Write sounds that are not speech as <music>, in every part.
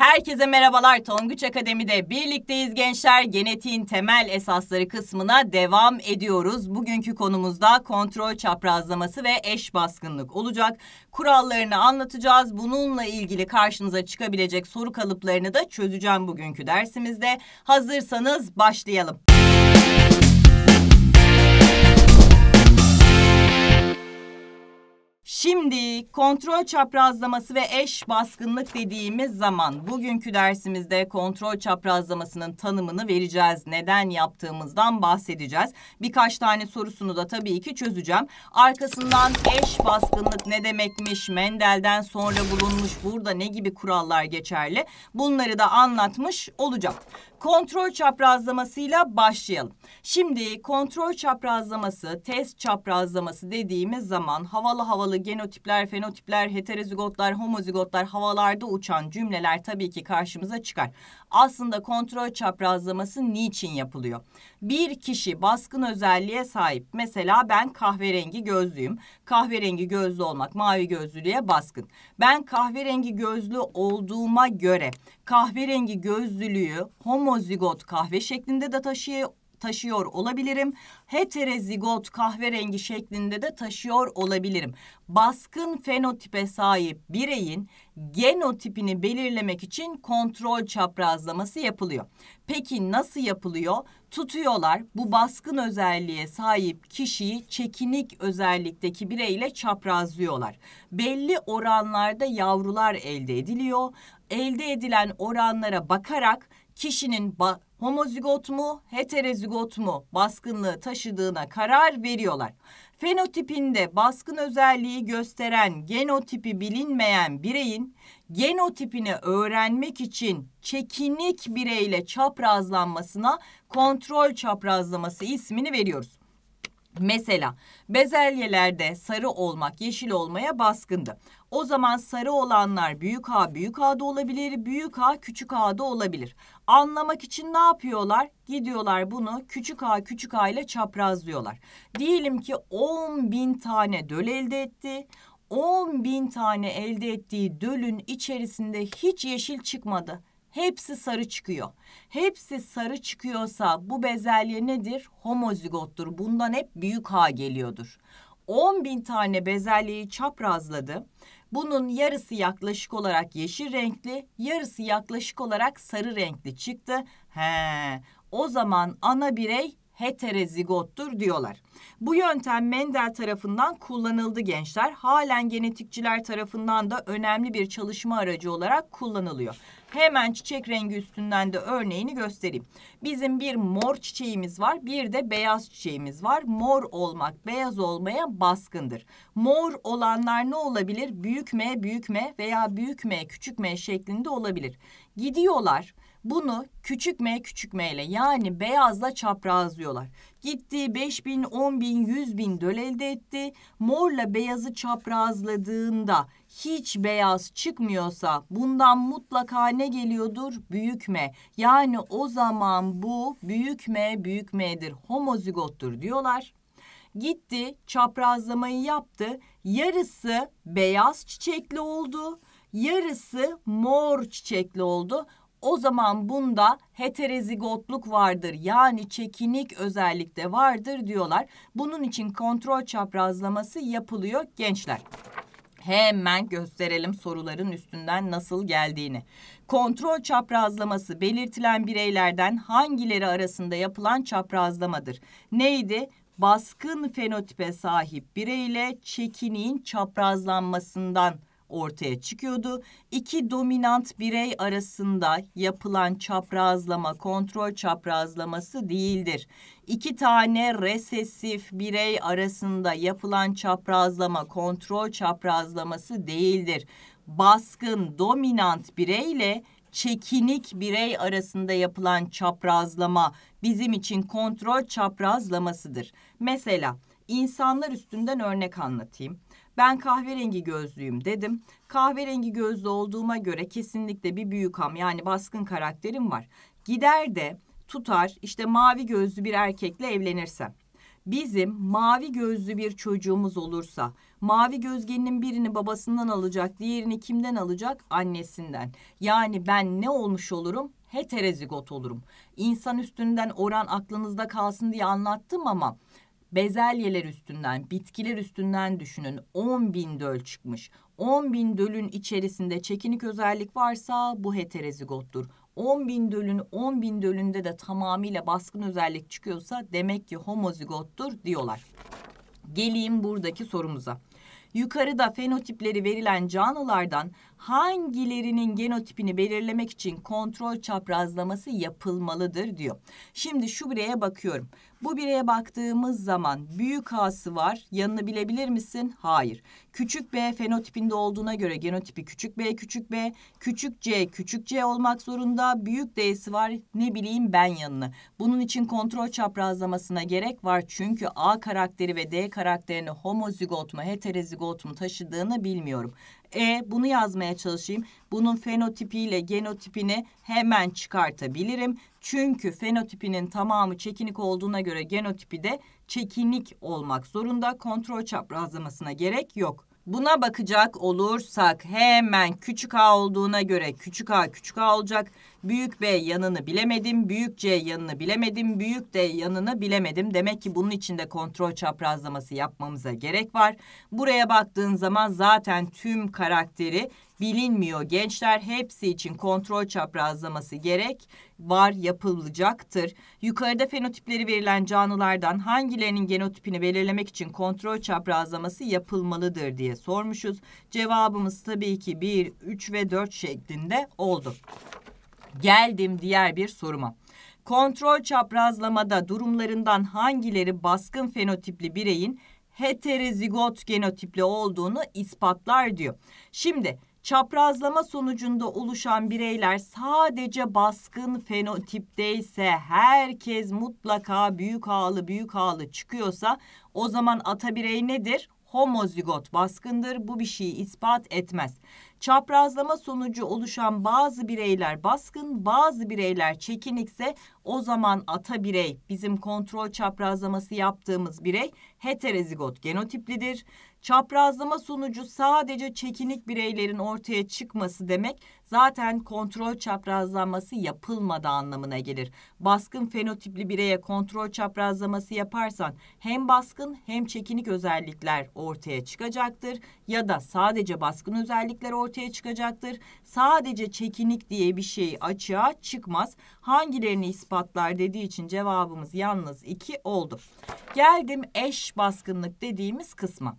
Herkese merhabalar. Tonguç Akademi'de birlikteyiz gençler. Genetiğin temel esasları kısmına devam ediyoruz. Bugünkü konumuzda kontrol çaprazlaması ve eş baskınlık olacak. Kurallarını anlatacağız. Bununla ilgili karşınıza çıkabilecek soru kalıplarını da çözeceğim bugünkü dersimizde. Hazırsanız başlayalım. Şimdi kontrol çaprazlaması ve eş baskınlık dediğimiz zaman bugünkü dersimizde kontrol çaprazlamasının tanımını vereceğiz. Neden yaptığımızdan bahsedeceğiz. Birkaç tane sorusunu da tabii ki çözeceğim. Arkasından eş baskınlık ne demekmiş, Mendel'den sonra bulunmuş, burada ne gibi kurallar geçerli bunları da anlatmış olacağım. Kontrol çaprazlamasıyla başlayalım. Şimdi kontrol çaprazlaması, test çaprazlaması dediğimiz zaman havalı havalı genotipler, fenotipler, heterozigotlar, homozigotlar havalarda uçan cümleler tabii ki karşımıza çıkar. Aslında kontrol çaprazlaması niçin yapılıyor? Bir kişi baskın özelliğe sahip. Mesela ben kahverengi gözlüyüm. Kahverengi gözlü olmak mavi gözlülüğe baskın. Ben kahverengi gözlü olduğuma göre kahverengi gözlülüğü homozigot kahve şeklinde de taşıyor, taşıyor olabilirim. Heterozigot kahverengi şeklinde de taşıyor olabilirim. Baskın fenotipe sahip bireyin genotipini belirlemek için kontrol çaprazlaması yapılıyor. Peki nasıl yapılıyor? Tutuyorlar bu baskın özelliğe sahip kişiyi çekinik özellikteki bireyle çaprazlıyorlar. Belli oranlarda yavrular elde ediliyor. Elde edilen oranlara bakarak kişinin homozigot mu, heterozigot mu baskınlığı taşıdığına karar veriyorlar. Fenotipinde baskın özelliği gösteren genotipi bilinmeyen bireyin genotipini öğrenmek için çekinik bireyle çaprazlanmasına kontrol çaprazlaması ismini veriyoruz. Mesela bezelyelerde sarı olmak yeşil olmaya baskındı. O zaman sarı olanlar büyük A büyük A'da olabilir, büyük A küçük A'da olabilir. Anlamak için ne yapıyorlar? Gidiyorlar bunu küçük A küçük A ile çaprazlıyorlar. Diyelim ki 10 bin tane döl elde etti. 10 bin tane elde ettiği dölün içerisinde hiç yeşil çıkmadı. Hepsi sarı çıkıyor. Hepsi sarı çıkıyorsa bu bezelye nedir? Homozigottur. Bundan hep büyük A geliyordur. 10 bin tane bezelyeyi çaprazladı. Bunun yarısı yaklaşık olarak yeşil renkli, yarısı yaklaşık olarak sarı renkli çıktı. He, o zaman ana birey heterozigottur diyorlar. Bu yöntem Mendel tarafından kullanıldı gençler. Halen genetikçiler tarafından da önemli bir çalışma aracı olarak kullanılıyor. Hemen çiçek rengi üstünden de örneğini göstereyim. Bizim bir mor çiçeğimiz var, bir de beyaz çiçeğimiz var. Mor olmak, beyaz olmaya baskındır. Mor olanlar ne olabilir? Büyük M, büyük M veya büyük M, küçük M şeklinde olabilir. Gidiyorlar. Bunu küçük m küçük m ile yani beyazla çaprazlıyorlar. Gitti 5 bin, 10 bin, 100 bin döl elde etti. Morla beyazı çaprazladığında hiç beyaz çıkmıyorsa bundan mutlaka ne geliyordur? Büyük M. Yani o zaman bu büyük M büyük M'dir. Homozigottur diyorlar gitti çaprazlamayı yaptı. Yarısı beyaz çiçekli oldu. Yarısı mor çiçekli oldu o zaman bunda heterozigotluk vardır. Yani çekinik özellikte vardır diyorlar. Bunun için kontrol çaprazlaması yapılıyor gençler. Hemen gösterelim soruların üstünden nasıl geldiğini. Kontrol çaprazlaması belirtilen bireylerden hangileri arasında yapılan çaprazlamadır? Neydi? Baskın fenotipe sahip bireyle çekiniğin çaprazlanmasından ortaya çıkıyordu. İki dominant birey arasında yapılan çaprazlama kontrol çaprazlaması değildir. İki tane resesif birey arasında yapılan çaprazlama kontrol çaprazlaması değildir. Baskın dominant bireyle çekinik birey arasında yapılan çaprazlama bizim için kontrol çaprazlamasıdır. Mesela insanlar üstünden örnek anlatayım. Ben kahverengi gözlüyüm dedim. Kahverengi gözlü olduğuma göre kesinlikle bir büyük ham yani baskın karakterim var. Gider de tutar işte mavi gözlü bir erkekle evlenirsem bizim mavi gözlü bir çocuğumuz olursa mavi gözgenin birini babasından alacak diğerini kimden alacak annesinden yani ben ne olmuş olurum heterozigot olurum İnsan üstünden oran aklınızda kalsın diye anlattım ama bezelyeler üstünden, bitkiler üstünden düşünün. 10 bin döl çıkmış. 10 bin dölün içerisinde çekinik özellik varsa bu heterozigottur. 10 bin dölün 10 bin dölünde de tamamıyla baskın özellik çıkıyorsa demek ki homozigottur diyorlar. Geleyim buradaki sorumuza. Yukarıda fenotipleri verilen canlılardan hangilerinin genotipini belirlemek için kontrol çaprazlaması yapılmalıdır diyor. Şimdi şu bireye bakıyorum. Bu bireye baktığımız zaman büyük A'sı var. Yanını bilebilir misin? Hayır. Küçük B fenotipinde olduğuna göre genotipi küçük B küçük B, küçük C küçük C olmak zorunda. Büyük D'si var. Ne bileyim ben yanını. Bunun için kontrol çaprazlamasına gerek var. Çünkü A karakteri ve D karakterini homozigot mu heterozigot mu taşıdığını bilmiyorum. E bunu yazmaya çalışayım. Bunun fenotipiyle genotipini hemen çıkartabilirim. Çünkü fenotipinin tamamı çekinik olduğuna göre genotipi de çekinik olmak zorunda. Kontrol çaprazlamasına gerek yok. Buna bakacak olursak hemen küçük a olduğuna göre küçük a küçük a olacak. Büyük b yanını bilemedim, büyük c yanını bilemedim, büyük d yanını bilemedim. Demek ki bunun için de kontrol çaprazlaması yapmamıza gerek var. Buraya baktığın zaman zaten tüm karakteri bilinmiyor gençler. Hepsi için kontrol çaprazlaması gerek var yapılacaktır. Yukarıda fenotipleri verilen canlılardan hangilerinin genotipini belirlemek için kontrol çaprazlaması yapılmalıdır diye sormuşuz. Cevabımız tabii ki 1, 3 ve 4 şeklinde oldu. Geldim diğer bir soruma. Kontrol çaprazlamada durumlarından hangileri baskın fenotipli bireyin heterozigot genotipli olduğunu ispatlar diyor. Şimdi Çaprazlama sonucunda oluşan bireyler sadece baskın fenotipteyse herkes mutlaka büyük ağlı büyük ağlı çıkıyorsa o zaman ata birey nedir? homozigot baskındır. Bu bir şeyi ispat etmez. Çaprazlama sonucu oluşan bazı bireyler baskın, bazı bireyler çekinikse o zaman ata birey, bizim kontrol çaprazlaması yaptığımız birey heterozigot genotiplidir. Çaprazlama sonucu sadece çekinik bireylerin ortaya çıkması demek zaten kontrol çaprazlanması yapılmadı anlamına gelir. Baskın fenotipli bireye kontrol çaprazlaması yaparsan hem baskın hem çekinik özellikler ortaya çıkacaktır ya da sadece baskın özellikler ortaya çıkacaktır. Sadece çekinik diye bir şey açığa çıkmaz. Hangilerini ispatlar dediği için cevabımız yalnız 2 oldu. Geldim eş baskınlık dediğimiz kısma.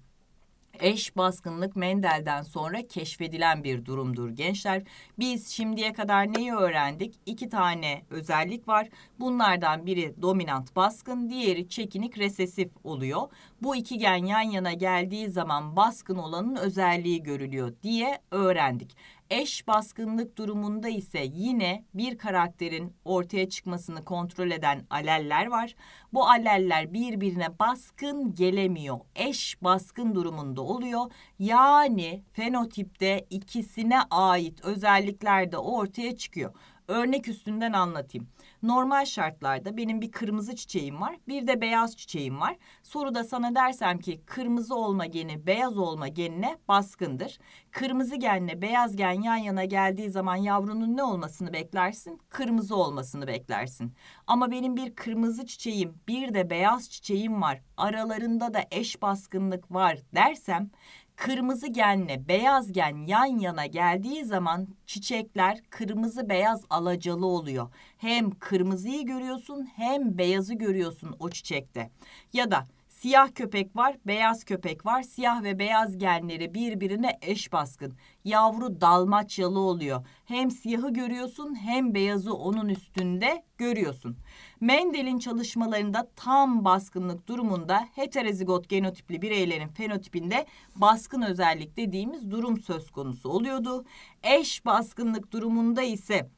Eş baskınlık Mendel'den sonra keşfedilen bir durumdur gençler. Biz şimdiye kadar neyi öğrendik? İki tane özellik var. Bunlardan biri dominant baskın, diğeri çekinik resesif oluyor. Bu iki gen yan yana geldiği zaman baskın olanın özelliği görülüyor diye öğrendik. Eş baskınlık durumunda ise yine bir karakterin ortaya çıkmasını kontrol eden aleller var. Bu aleller birbirine baskın gelemiyor. Eş baskın durumunda oluyor. Yani fenotipte ikisine ait özellikler de ortaya çıkıyor. Örnek üstünden anlatayım. Normal şartlarda benim bir kırmızı çiçeğim var, bir de beyaz çiçeğim var. Soruda sana dersem ki kırmızı olma geni beyaz olma genine baskındır. Kırmızı genle beyaz gen yan yana geldiği zaman yavrunun ne olmasını beklersin? Kırmızı olmasını beklersin. Ama benim bir kırmızı çiçeğim, bir de beyaz çiçeğim var. Aralarında da eş baskınlık var dersem kırmızı genle beyaz gen yan yana geldiği zaman çiçekler kırmızı beyaz alacalı oluyor. Hem kırmızıyı görüyorsun hem beyazı görüyorsun o çiçekte. Ya da Siyah köpek var, beyaz köpek var. Siyah ve beyaz genleri birbirine eş baskın. Yavru dalmaçyalı oluyor. Hem siyahı görüyorsun hem beyazı onun üstünde görüyorsun. Mendel'in çalışmalarında tam baskınlık durumunda heterozigot genotipli bireylerin fenotipinde baskın özellik dediğimiz durum söz konusu oluyordu. Eş baskınlık durumunda ise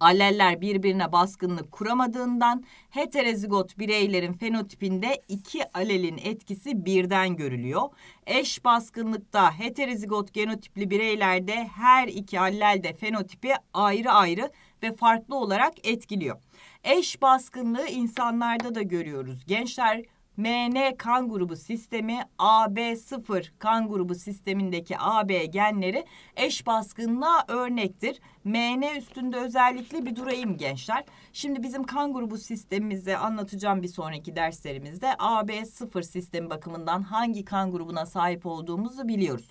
Aleller birbirine baskınlık kuramadığından heterozigot bireylerin fenotipinde iki alelin etkisi birden görülüyor. Eş baskınlıkta heterozigot genotipli bireylerde her iki allel de fenotipi ayrı ayrı ve farklı olarak etkiliyor. Eş baskınlığı insanlarda da görüyoruz. Gençler MN kan grubu sistemi AB0 kan grubu sistemindeki AB genleri eş baskınlığa örnektir. MN üstünde özellikle bir durayım gençler. Şimdi bizim kan grubu sistemimizi anlatacağım bir sonraki derslerimizde. AB0 sistemi bakımından hangi kan grubuna sahip olduğumuzu biliyoruz.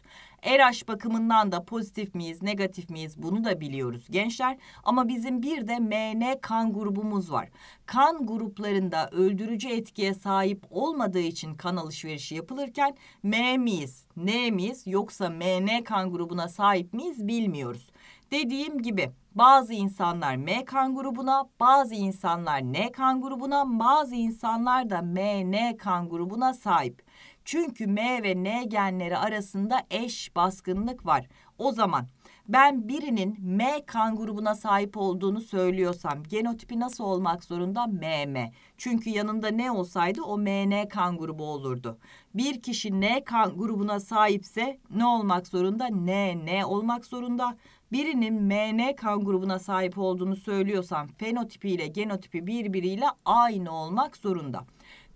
ERAŞ bakımından da pozitif miyiz, negatif miyiz bunu da biliyoruz gençler. Ama bizim bir de MN kan grubumuz var. Kan gruplarında öldürücü etkiye sahip olmadığı için kan alışverişi yapılırken M miyiz, N miyiz yoksa MN kan grubuna sahip miyiz bilmiyoruz. Dediğim gibi bazı insanlar M kan grubuna, bazı insanlar N kan grubuna, bazı insanlar da MN kan grubuna sahip. Çünkü M ve N genleri arasında eş baskınlık var. O zaman ben birinin M kan grubuna sahip olduğunu söylüyorsam genotipi nasıl olmak zorunda? MM. Çünkü yanında ne olsaydı o MN kan grubu olurdu. Bir kişi N kan grubuna sahipse ne olmak zorunda? NN olmak zorunda. Birinin MN kan grubuna sahip olduğunu söylüyorsam fenotipi ile genotipi birbiriyle aynı olmak zorunda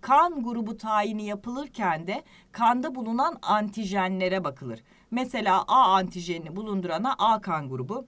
kan grubu tayini yapılırken de kanda bulunan antijenlere bakılır. Mesela A antijenini bulundurana A kan grubu,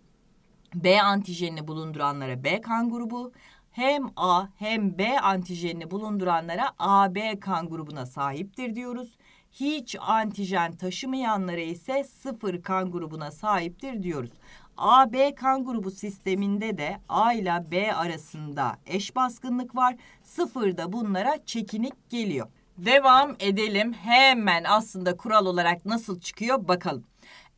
B antijenini bulunduranlara B kan grubu, hem A hem B antijenini bulunduranlara AB kan grubuna sahiptir diyoruz. Hiç antijen taşımayanlara ise sıfır kan grubuna sahiptir diyoruz. AB kan grubu sisteminde de A ile B arasında eş baskınlık var. Sıfırda bunlara çekinik geliyor. Devam edelim. Hemen aslında kural olarak nasıl çıkıyor bakalım.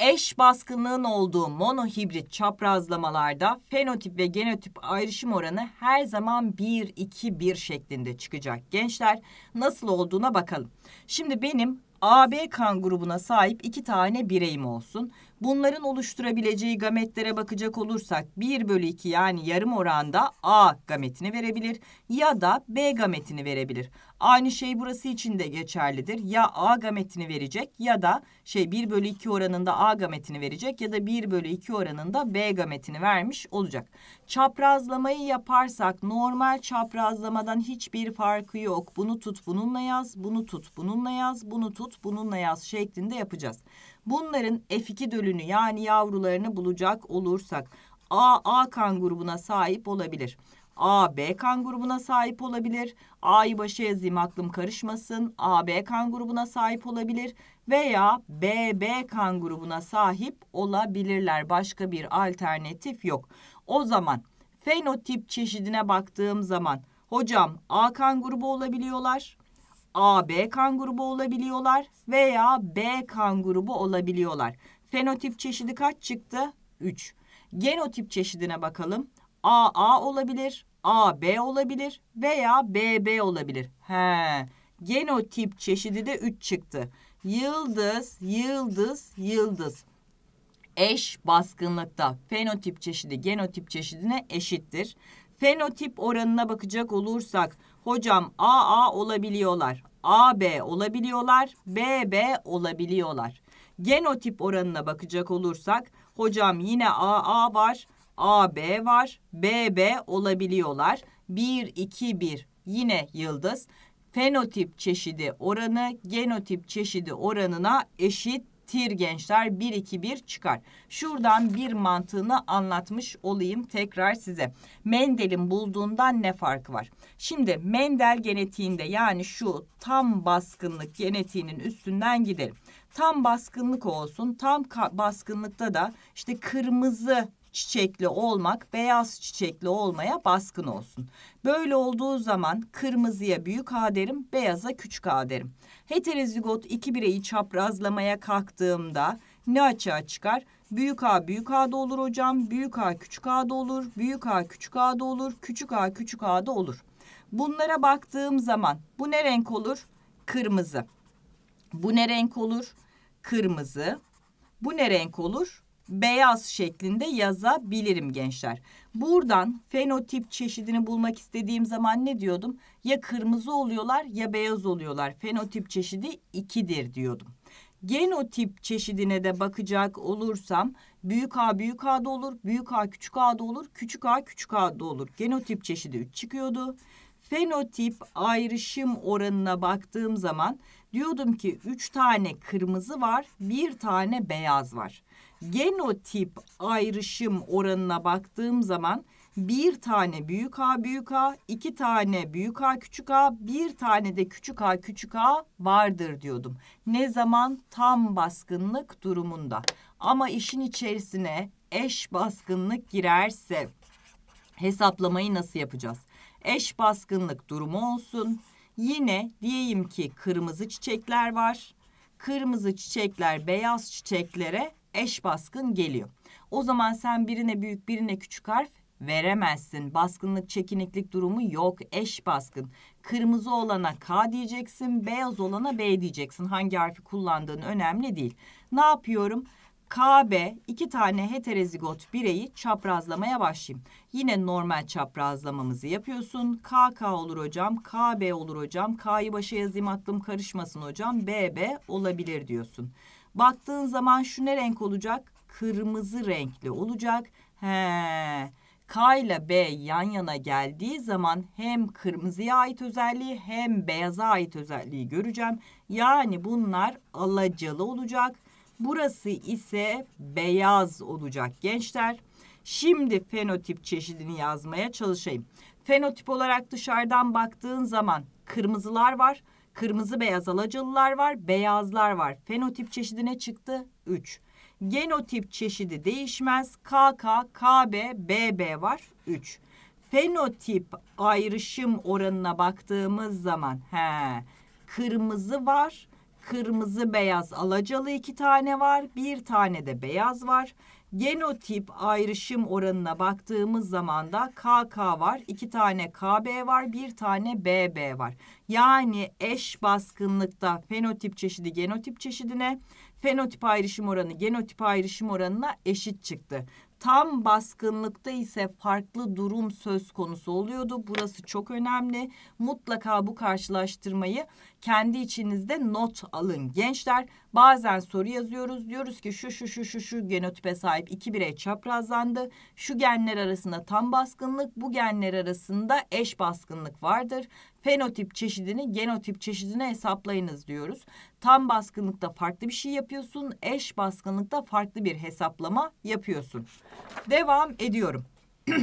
Eş baskınlığın olduğu monohibrit çaprazlamalarda fenotip ve genotip ayrışım oranı her zaman 1-2-1 şeklinde çıkacak. Gençler nasıl olduğuna bakalım. Şimdi benim AB kan grubuna sahip iki tane bireyim olsun. Bunların oluşturabileceği gametlere bakacak olursak 1 bölü 2 yani yarım oranda A gametini verebilir ya da B gametini verebilir. Aynı şey burası için de geçerlidir. Ya A gametini verecek ya da şey 1 bölü 2 oranında A gametini verecek ya da 1 bölü 2 oranında B gametini vermiş olacak. Çaprazlamayı yaparsak normal çaprazlamadan hiçbir farkı yok. Bunu tut bununla yaz, bunu tut bununla yaz, bunu tut bununla yaz şeklinde yapacağız. Bunların F2 dölünü yani yavrularını bulacak olursak A kan grubuna sahip olabilir. A, B kan grubuna sahip olabilir. A'yı başa yazayım aklım karışmasın. A, B kan grubuna sahip olabilir veya B B kan grubuna sahip olabilirler. Başka bir alternatif yok. O zaman fenotip çeşidine baktığım zaman hocam A kan grubu olabiliyorlar. A B kan grubu olabiliyorlar veya B kan grubu olabiliyorlar. Fenotip çeşidi kaç çıktı? 3. Genotip çeşidine bakalım. AA olabilir, AB olabilir veya BB olabilir. He. Genotip çeşidi de 3 çıktı. Yıldız, yıldız, yıldız. Eş baskınlıkta fenotip çeşidi genotip çeşidine eşittir. Fenotip oranına bakacak olursak hocam AA olabiliyorlar, AB olabiliyorlar, BB olabiliyorlar. Genotip oranına bakacak olursak hocam yine AA var, AB var. BB olabiliyorlar. 1, 2, 1 yine yıldız. Fenotip çeşidi oranı genotip çeşidi oranına eşittir gençler. 1, 2, 1 çıkar. Şuradan bir mantığını anlatmış olayım tekrar size. Mendel'in bulduğundan ne farkı var? Şimdi Mendel genetiğinde yani şu tam baskınlık genetiğinin üstünden gidelim tam baskınlık olsun. Tam baskınlıkta da işte kırmızı çiçekli olmak beyaz çiçekli olmaya baskın olsun. Böyle olduğu zaman kırmızıya büyük A derim, beyaza küçük A derim. Heterozigot iki bireyi çaprazlamaya kalktığımda ne açığa çıkar? Büyük A büyük A'da olur hocam, büyük A küçük A'da olur, büyük A küçük A'da olur, küçük A küçük A'da olur. Bunlara baktığım zaman bu ne renk olur? Kırmızı. Bu ne renk olur? Kırmızı. Bu ne renk olur? beyaz şeklinde yazabilirim gençler. Buradan fenotip çeşidini bulmak istediğim zaman ne diyordum? Ya kırmızı oluyorlar ya beyaz oluyorlar. Fenotip çeşidi 2'dir diyordum. Genotip çeşidine de bakacak olursam büyük A büyük A'da olur, büyük A küçük A'da olur, küçük A küçük A'da olur. Genotip çeşidi 3 çıkıyordu. Fenotip ayrışım oranına baktığım zaman Diyordum ki üç tane kırmızı var, bir tane beyaz var. Genotip ayrışım oranına baktığım zaman bir tane büyük A büyük A, iki tane büyük A küçük A, bir tane de küçük A küçük A vardır diyordum. Ne zaman tam baskınlık durumunda. Ama işin içerisine eş baskınlık girerse hesaplamayı nasıl yapacağız? Eş baskınlık durumu olsun Yine diyeyim ki kırmızı çiçekler var. Kırmızı çiçekler beyaz çiçeklere eş baskın geliyor. O zaman sen birine büyük birine küçük harf veremezsin. Baskınlık, çekiniklik durumu yok. Eş baskın. Kırmızı olana K diyeceksin, beyaz olana B diyeceksin. Hangi harfi kullandığın önemli değil. Ne yapıyorum? KB iki tane heterozigot bireyi çaprazlamaya başlayayım. Yine normal çaprazlamamızı yapıyorsun. KK olur hocam, KB olur hocam, K'yı başa yazayım aklım karışmasın hocam, BB olabilir diyorsun. Baktığın zaman şu ne renk olacak? Kırmızı renkli olacak. He. K ile B yan yana geldiği zaman hem kırmızıya ait özelliği hem beyaza ait özelliği göreceğim. Yani bunlar alacalı olacak Burası ise beyaz olacak gençler. Şimdi fenotip çeşidini yazmaya çalışayım. Fenotip olarak dışarıdan baktığın zaman kırmızılar var. Kırmızı beyaz alacalılar var, beyazlar var. Fenotip çeşidine çıktı 3. Genotip çeşidi değişmez. KK, KB, BB var 3. Fenotip ayrışım oranına baktığımız zaman he, kırmızı var, kırmızı beyaz alacalı iki tane var. Bir tane de beyaz var. Genotip ayrışım oranına baktığımız zaman da KK var. iki tane KB var. Bir tane BB var. Yani eş baskınlıkta fenotip çeşidi genotip çeşidine fenotip ayrışım oranı genotip ayrışım oranına eşit çıktı. Tam baskınlıkta ise farklı durum söz konusu oluyordu. Burası çok önemli. Mutlaka bu karşılaştırmayı kendi içinizde not alın gençler. Bazen soru yazıyoruz. Diyoruz ki şu şu şu şu şu genotipe sahip iki birey çaprazlandı. Şu genler arasında tam baskınlık, bu genler arasında eş baskınlık vardır fenotip çeşidini genotip çeşidine hesaplayınız diyoruz. Tam baskınlıkta farklı bir şey yapıyorsun, eş baskınlıkta farklı bir hesaplama yapıyorsun. Devam ediyorum. <clears throat>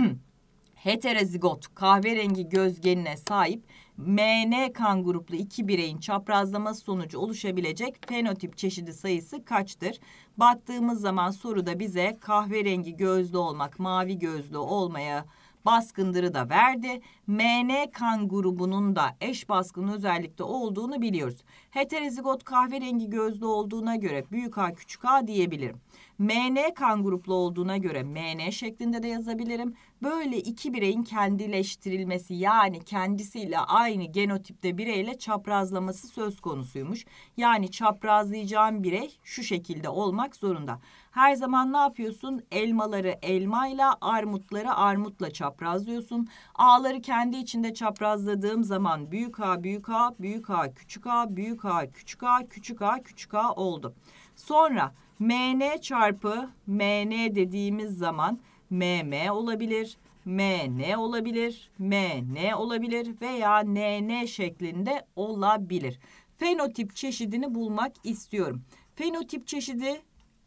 Heterozigot kahverengi göz genine sahip MN kan gruplu iki bireyin çaprazlaması sonucu oluşabilecek fenotip çeşidi sayısı kaçtır? Baktığımız zaman soruda bize kahverengi gözlü olmak, mavi gözlü olmaya baskındırı da verdi. MN kan grubunun da eş baskın özellikle olduğunu biliyoruz. Heterozigot kahverengi gözlü olduğuna göre büyük A küçük A diyebilirim. MN kan gruplu olduğuna göre MN şeklinde de yazabilirim. Böyle iki bireyin kendileştirilmesi yani kendisiyle aynı genotipte bireyle çaprazlaması söz konusuymuş. Yani çaprazlayacağım birey şu şekilde olmak zorunda. Her zaman ne yapıyorsun? Elmaları elmayla, armutları armutla çaprazlıyorsun. A'ları kendi içinde çaprazladığım zaman büyük A, büyük A, büyük A, küçük A, büyük A, küçük A, küçük A, küçük A, küçük A oldu. Sonra MN çarpı MN dediğimiz zaman MM olabilir, MN olabilir, MN olabilir veya NN şeklinde olabilir. Fenotip çeşidini bulmak istiyorum. Fenotip çeşidi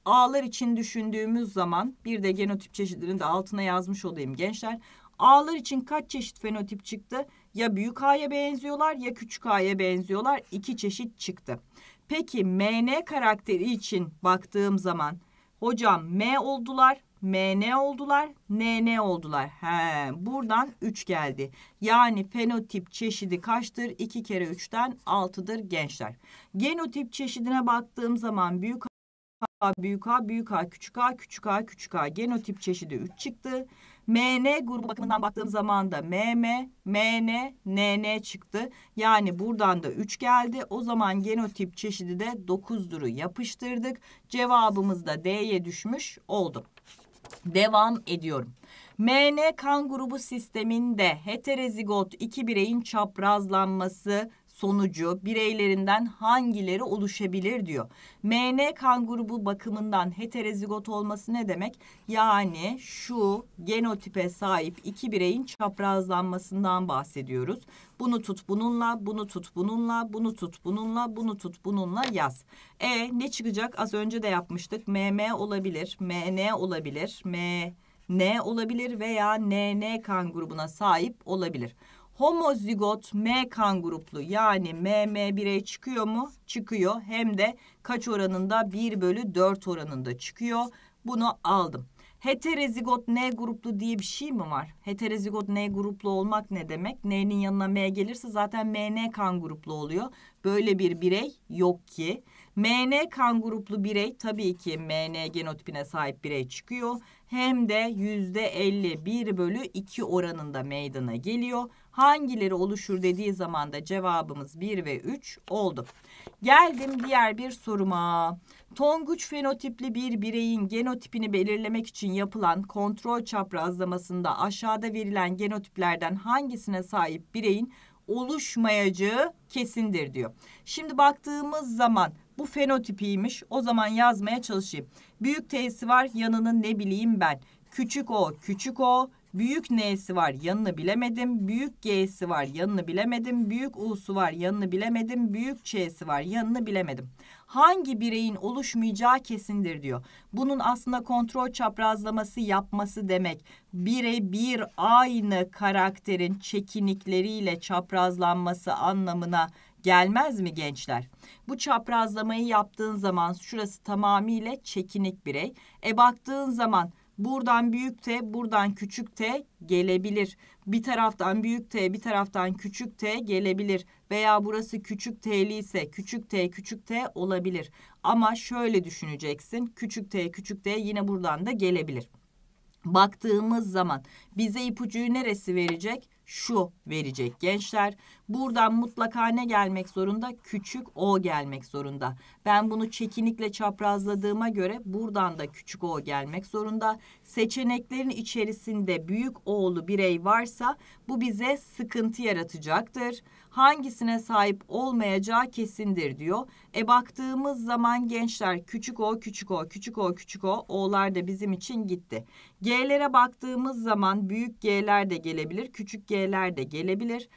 A'lar için düşündüğümüz zaman bir de genotip çeşitlerini de altına yazmış olayım gençler. A'lar için kaç çeşit fenotip çıktı? Ya büyük A'ya benziyorlar ya küçük A'ya benziyorlar. İki çeşit çıktı. Peki MN karakteri için baktığım zaman hocam M oldular, MN oldular, NN oldular. He, buradan 3 geldi. Yani fenotip çeşidi kaçtır? 2 kere 3'ten 6'dır gençler. Genotip çeşidine baktığım zaman büyük A, büyük A, büyük A, küçük A, küçük A, küçük A. Genotip çeşidi 3 çıktı. MN grubu bakımından baktığım zaman da MM, MN, NN çıktı. Yani buradan da 3 geldi. O zaman genotip çeşidi de 9'duru yapıştırdık. Cevabımız da D'ye düşmüş oldu. Devam ediyorum. MN kan grubu sisteminde heterozigot iki bireyin çaprazlanması sonucu bireylerinden hangileri oluşabilir diyor. MN kan grubu bakımından heterozigot olması ne demek? Yani şu genotipe sahip iki bireyin çaprazlanmasından bahsediyoruz. Bunu tut bununla, bunu tut bununla, bunu tut bununla, bunu tut bununla yaz. E ne çıkacak? Az önce de yapmıştık. MM olabilir, MN olabilir, MN N olabilir veya NN kan grubuna sahip olabilir homozigot M kan gruplu yani mm birey çıkıyor mu? Çıkıyor. Hem de kaç oranında? 1 bölü 4 oranında çıkıyor. Bunu aldım. Heterozigot N gruplu diye bir şey mi var? Heterozigot N gruplu olmak ne demek? N'nin yanına M gelirse zaten MN kan gruplu oluyor. Böyle bir birey yok ki. MN kan gruplu birey tabii ki MN genotipine sahip birey çıkıyor. Hem de %51 bölü 2 oranında meydana geliyor hangileri oluşur dediği zaman da cevabımız 1 ve 3 oldu. Geldim diğer bir soruma. Tonguç fenotipli bir bireyin genotipini belirlemek için yapılan kontrol çaprazlamasında aşağıda verilen genotiplerden hangisine sahip bireyin oluşmayacağı kesindir diyor. Şimdi baktığımız zaman bu fenotipiymiş o zaman yazmaya çalışayım. Büyük T'si var yanının ne bileyim ben. Küçük O küçük O Büyük N'si var yanını bilemedim. Büyük G'si var yanını bilemedim. Büyük U'su var yanını bilemedim. Büyük Ç'si var yanını bilemedim. Hangi bireyin oluşmayacağı kesindir diyor. Bunun aslında kontrol çaprazlaması yapması demek. Bire bir aynı karakterin çekinikleriyle çaprazlanması anlamına gelmez mi gençler? Bu çaprazlamayı yaptığın zaman şurası tamamıyla çekinik birey. E baktığın zaman Buradan büyük T, buradan küçük T gelebilir. Bir taraftan büyük T, bir taraftan küçük T gelebilir. Veya burası küçük T'li ise küçük T, küçük T olabilir. Ama şöyle düşüneceksin. Küçük T, küçük T yine buradan da gelebilir. Baktığımız zaman bize ipucuyu neresi verecek? şu verecek gençler. Buradan mutlaka ne gelmek zorunda? Küçük o gelmek zorunda. Ben bunu çekinikle çaprazladığıma göre buradan da küçük o gelmek zorunda. Seçeneklerin içerisinde büyük oğlu birey varsa bu bize sıkıntı yaratacaktır hangisine sahip olmayacağı kesindir diyor. E baktığımız zaman gençler küçük o küçük o küçük o küçük o o'lar da bizim için gitti. G'lere baktığımız zaman büyük G'ler de gelebilir küçük G'ler de gelebilir.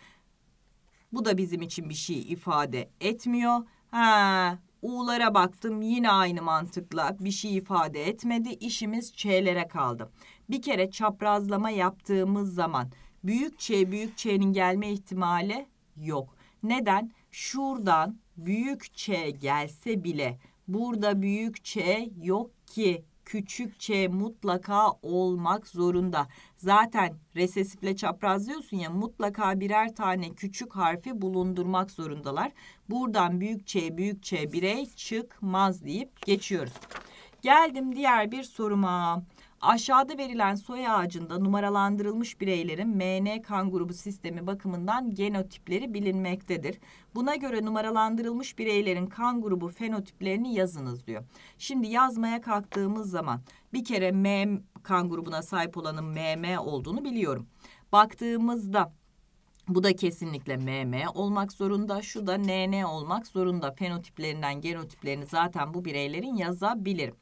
Bu da bizim için bir şey ifade etmiyor. Ha, U'lara baktım yine aynı mantıkla bir şey ifade etmedi. İşimiz Ç'lere kaldı. Bir kere çaprazlama yaptığımız zaman büyük Ç büyük Ç'nin gelme ihtimali yok. Neden? Şuradan büyük Ç gelse bile burada büyük Ç yok ki küçük Ç mutlaka olmak zorunda. Zaten resesifle çaprazlıyorsun ya mutlaka birer tane küçük harfi bulundurmak zorundalar. Buradan büyük Ç büyük Ç birey çıkmaz deyip geçiyoruz. Geldim diğer bir soruma. Aşağıda verilen soy ağacında numaralandırılmış bireylerin MN kan grubu sistemi bakımından genotipleri bilinmektedir. Buna göre numaralandırılmış bireylerin kan grubu fenotiplerini yazınız diyor. Şimdi yazmaya kalktığımız zaman bir kere M kan grubuna sahip olanın MM olduğunu biliyorum. Baktığımızda bu da kesinlikle MM olmak zorunda. Şu da NN olmak zorunda. Fenotiplerinden genotiplerini zaten bu bireylerin yazabilirim.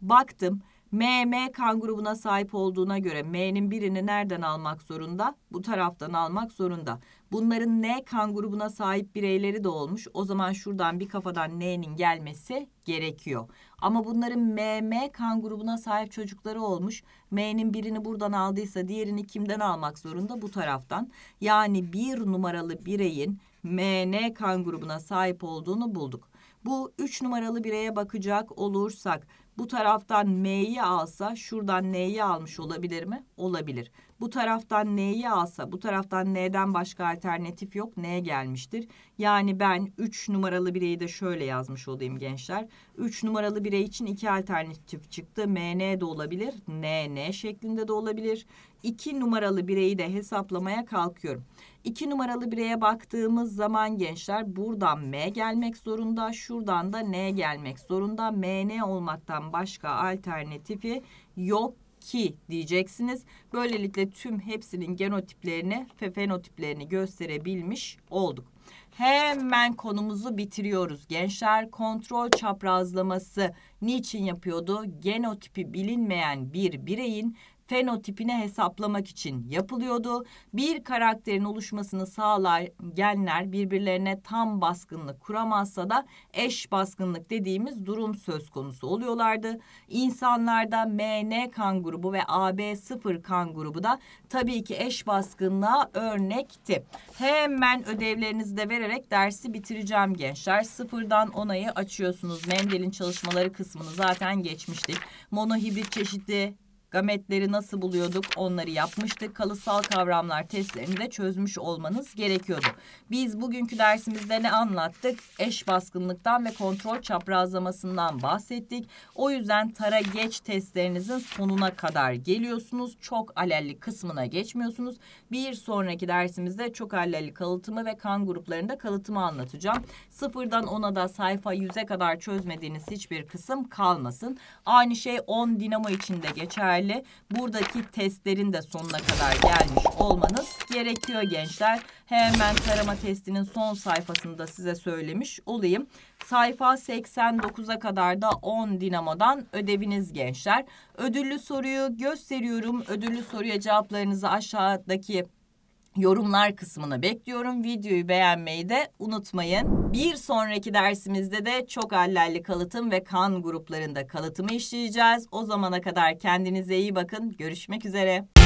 Baktım MM kan grubuna sahip olduğuna göre M'nin birini nereden almak zorunda? Bu taraftan almak zorunda. Bunların N kan grubuna sahip bireyleri de olmuş. O zaman şuradan bir kafadan N'nin gelmesi gerekiyor. Ama bunların MM kan grubuna sahip çocukları olmuş. M'nin birini buradan aldıysa diğerini kimden almak zorunda? Bu taraftan. Yani bir numaralı bireyin MN kan grubuna sahip olduğunu bulduk. Bu 3 numaralı bireye bakacak olursak bu taraftan M'yi alsa şuradan N'yi almış olabilir mi? Olabilir. Bu taraftan N'yi alsa bu taraftan N'den başka alternatif yok. N gelmiştir. Yani ben 3 numaralı bireyi de şöyle yazmış olayım gençler. 3 numaralı birey için 2 alternatif çıktı. MN de olabilir. NN şeklinde de olabilir. 2 numaralı bireyi de hesaplamaya kalkıyorum. İki numaralı bireye baktığımız zaman gençler buradan M gelmek zorunda, şuradan da N gelmek zorunda. MN olmaktan başka alternatifi yok ki diyeceksiniz. Böylelikle tüm hepsinin genotiplerini ve fenotiplerini gösterebilmiş olduk. Hemen konumuzu bitiriyoruz. Gençler kontrol çaprazlaması niçin yapıyordu? Genotipi bilinmeyen bir bireyin fenotipine hesaplamak için yapılıyordu. Bir karakterin oluşmasını sağlar genler birbirlerine tam baskınlık kuramazsa da eş baskınlık dediğimiz durum söz konusu oluyorlardı. İnsanlarda MN kan grubu ve AB0 kan grubu da tabii ki eş baskınlığa örnekti. Hemen ödevlerinizi de vererek dersi bitireceğim gençler. Sıfırdan onayı açıyorsunuz. Mendel'in çalışmaları kısmını zaten geçmiştik. Monohibrit çeşidi. Gametleri nasıl buluyorduk onları yapmıştık. Kalısal kavramlar testlerini de çözmüş olmanız gerekiyordu. Biz bugünkü dersimizde ne anlattık? Eş baskınlıktan ve kontrol çaprazlamasından bahsettik. O yüzden tara geç testlerinizin sonuna kadar geliyorsunuz. Çok alelli kısmına geçmiyorsunuz. Bir sonraki dersimizde çok alelli kalıtımı ve kan gruplarında kalıtımı anlatacağım. Sıfırdan ona da sayfa yüze kadar çözmediğiniz hiçbir kısım kalmasın. Aynı şey 10 dinamo içinde geçerli sizlerle buradaki testlerin de sonuna kadar gelmiş olmanız gerekiyor gençler. Hemen tarama testinin son sayfasında size söylemiş olayım. Sayfa 89'a kadar da 10 dinamodan ödeviniz gençler. Ödüllü soruyu gösteriyorum. Ödüllü soruya cevaplarınızı aşağıdaki yorumlar kısmına bekliyorum. Videoyu beğenmeyi de unutmayın. Bir sonraki dersimizde de çok allelli kalıtım ve kan gruplarında kalıtımı işleyeceğiz. O zamana kadar kendinize iyi bakın. Görüşmek üzere.